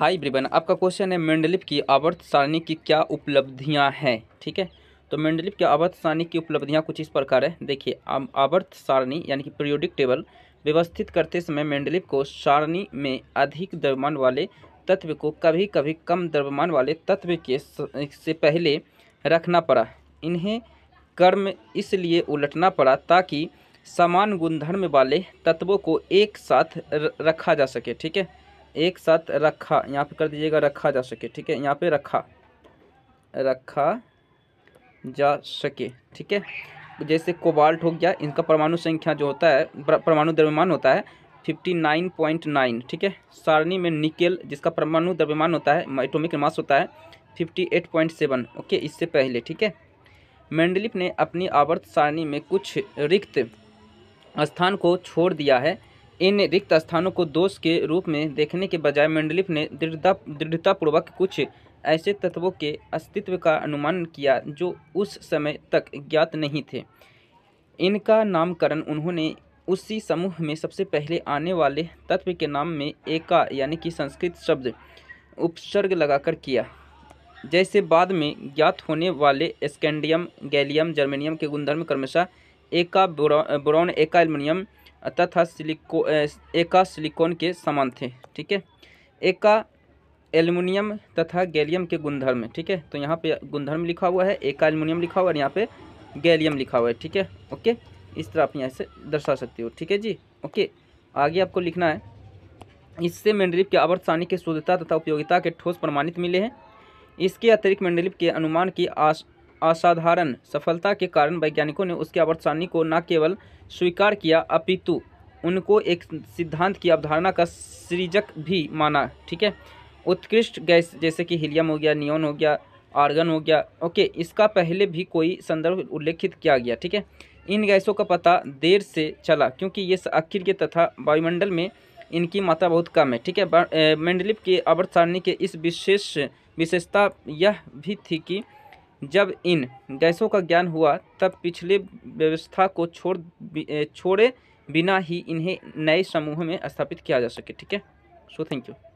हाय ब्रिबन आपका क्वेश्चन है मेंडलिप की आवर्त सारणी की क्या उपलब्धियां हैं ठीक है तो मेंडलिप की आवर्त सारणी की उपलब्धियां कुछ इस प्रकार है देखिए आवर्त सारणी यानी कि प्रियोडिक टेबल व्यवस्थित करते समय मेंडलिप को सारणी में अधिक द्रव्यमान वाले तत्व को कभी कभी कम द्रव्यमान वाले तत्व के से पहले रखना पड़ा इन्हें कर्म इसलिए उलटना पड़ा ताकि समान गुणधर्म वाले तत्वों को एक साथ रखा जा सके ठीक है एक साथ रखा यहाँ पे कर दीजिएगा रखा जा सके ठीक है यहाँ पे रखा रखा जा सके ठीक है जैसे कोबाल्ट हो गया इनका परमाणु संख्या जो होता है परमाणु द्रव्यमान होता है फिफ्टी नाइन पॉइंट नाइन ठीक है सारणी में निकेल जिसका परमाणु द्रव्यमान होता है माइटोमिक मास होता है fifty eight point seven okay इससे पहले ठीक है मेंडलिप ने अपनी आवर्त सारणी में कुछ रिक्त स्थान को छोड़ दिया है इन रिक्त स्थानों को दोष के रूप में देखने के बजाय मेंडलिफ ने दृढ़ता दृढ़तापूर्वक कुछ ऐसे तत्वों के अस्तित्व का अनुमान किया जो उस समय तक ज्ञात नहीं थे इनका नामकरण उन्होंने उसी समूह में सबसे पहले आने वाले तत्व के नाम में एका यानी कि संस्कृत शब्द उपसर्ग लगाकर किया जैसे बाद में ज्ञात होने वाले स्कैंडियम गैलियम जर्मेनियम के गुणधर्म क्रमशः एका बोरॉन एका एल्युमिनियम तथा सिलिको एका सिलिकॉन के समान थे ठीक है एका एल्युमिनियम तथा गैलियम के गुणधर्म ठीक है तो यहाँ पे गुणधर्म लिखा हुआ है एका एल्युमिनियम लिखा हुआ है और यहाँ पे गैलियम लिखा हुआ है ठीक है ओके इस तरह आप यहाँ से दर्शा सकते हो ठीक है जी ओके आगे आपको लिखना है इससे मेंडलिप के आवर्त सारणी की शुद्धता तथा उपयोगिता के ठोस प्रमाणित मिले हैं इसके अतिरिक्त मेंडलिप के अनुमान की असाधारण सफलता के कारण वैज्ञानिकों ने उसकी आवर्तसारणी को न केवल स्वीकार किया अपितु उनको एक सिद्धांत की अवधारणा का सृजक भी माना ठीक है उत्कृष्ट गैस जैसे कि हीलियम हो गया नियोन हो गया आर्गन हो गया ओके इसका पहले भी कोई संदर्भ उल्लेखित किया गया ठीक है इन गैसों का पता देर से चला क्योंकि ये अखिल के तथा वायुमंडल में इनकी मात्रा बहुत कम है ठीक है मेंडलिप के आवर्त सारणी के इस विशेष विशेषता यह भी थी कि जब इन गैसों का ज्ञान हुआ तब पिछले व्यवस्था को छोड़ छोड़े बिना ही इन्हें नए समूह में स्थापित किया जा सके ठीक है सो थैंक यू